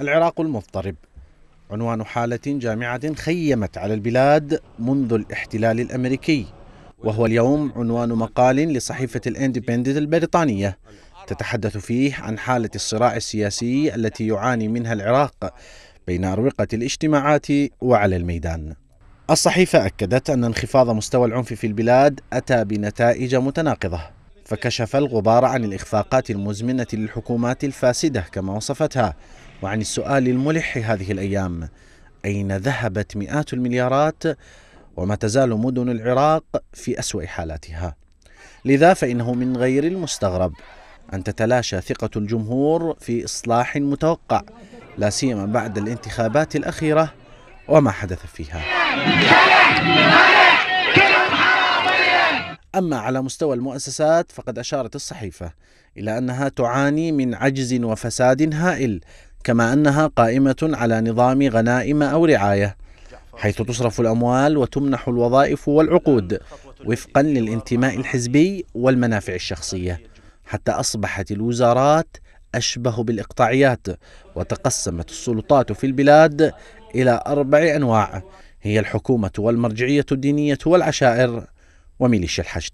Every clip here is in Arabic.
العراق المضطرب عنوان حالة جامعة خيمت على البلاد منذ الاحتلال الأمريكي وهو اليوم عنوان مقال لصحيفة الاندبندد البريطانية تتحدث فيه عن حالة الصراع السياسي التي يعاني منها العراق بين أروقة الاجتماعات وعلى الميدان الصحيفة أكدت أن انخفاض مستوى العنف في البلاد أتى بنتائج متناقضة فكشف الغبار عن الإخفاقات المزمنة للحكومات الفاسدة كما وصفتها وعن السؤال الملح هذه الايام اين ذهبت مئات المليارات وما تزال مدن العراق في اسوا حالاتها لذا فانه من غير المستغرب ان تتلاشى ثقه الجمهور في اصلاح متوقع لا سيما بعد الانتخابات الاخيره وما حدث فيها أما على مستوى المؤسسات فقد أشارت الصحيفة إلى أنها تعاني من عجز وفساد هائل كما أنها قائمة على نظام غنائم أو رعاية حيث تصرف الأموال وتمنح الوظائف والعقود وفقا للانتماء الحزبي والمنافع الشخصية حتى أصبحت الوزارات أشبه بالإقطاعيات وتقسمت السلطات في البلاد إلى أربع أنواع هي الحكومة والمرجعية الدينية والعشائر وميليشيا الحشد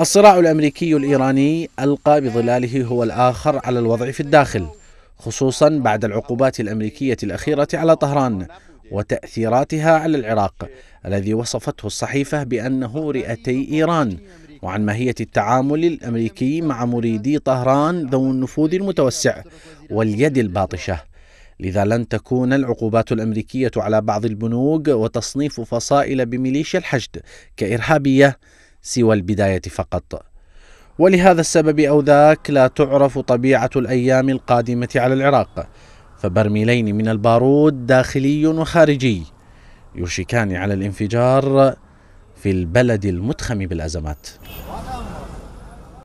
الصراع الامريكي الايراني القى بظلاله هو الاخر على الوضع في الداخل خصوصا بعد العقوبات الامريكيه الاخيره على طهران وتاثيراتها على العراق الذي وصفته الصحيفه بانه رئتي ايران وعن ماهيه التعامل الامريكي مع مريدي طهران ذو النفوذ المتوسع واليد الباطشه لذا لن تكون العقوبات الأمريكية على بعض البنوك وتصنيف فصائل بميليشيا الحشد كإرهابية سوى البداية فقط ولهذا السبب أو ذاك لا تعرف طبيعة الأيام القادمة على العراق فبرميلين من البارود داخلي وخارجي يشكان على الانفجار في البلد المتخم بالأزمات